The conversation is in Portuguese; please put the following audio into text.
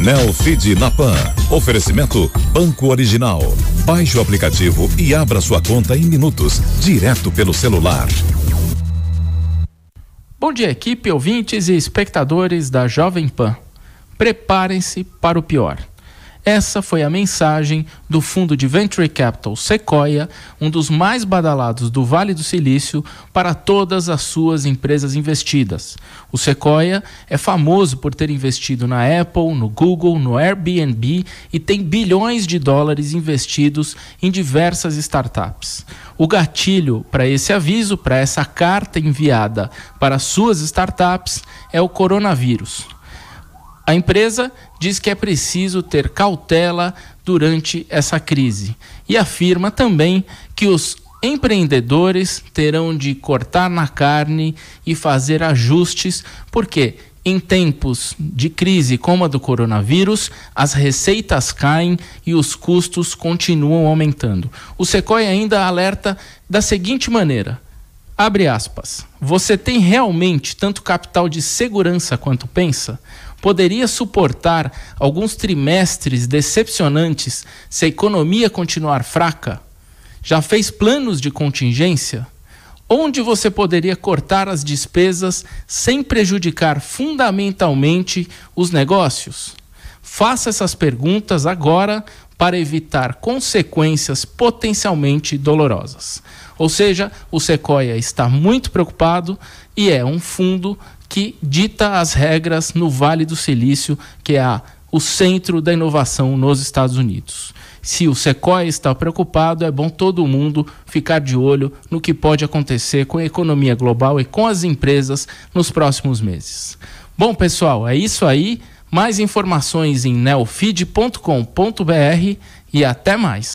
na Napan. Oferecimento Banco Original. Baixe o aplicativo e abra sua conta em minutos, direto pelo celular. Bom dia, equipe, ouvintes e espectadores da Jovem Pan. Preparem-se para o pior. Essa foi a mensagem do fundo de venture capital Sequoia, um dos mais badalados do Vale do Silício, para todas as suas empresas investidas. O Sequoia é famoso por ter investido na Apple, no Google, no Airbnb e tem bilhões de dólares investidos em diversas startups. O gatilho para esse aviso, para essa carta enviada para suas startups, é o coronavírus. A empresa diz que é preciso ter cautela durante essa crise e afirma também que os empreendedores terão de cortar na carne e fazer ajustes, porque em tempos de crise como a do coronavírus, as receitas caem e os custos continuam aumentando. O Secoi ainda alerta da seguinte maneira: abre aspas. Você tem realmente tanto capital de segurança quanto pensa? poderia suportar alguns trimestres decepcionantes se a economia continuar fraca? Já fez planos de contingência? Onde você poderia cortar as despesas sem prejudicar fundamentalmente os negócios? Faça essas perguntas agora para evitar consequências potencialmente dolorosas. Ou seja, o Sequoia está muito preocupado e é um fundo que dita as regras no Vale do Silício, que é a, o centro da inovação nos Estados Unidos. Se o Sequoia está preocupado, é bom todo mundo ficar de olho no que pode acontecer com a economia global e com as empresas nos próximos meses. Bom, pessoal, é isso aí. Mais informações em neofeed.com.br e até mais.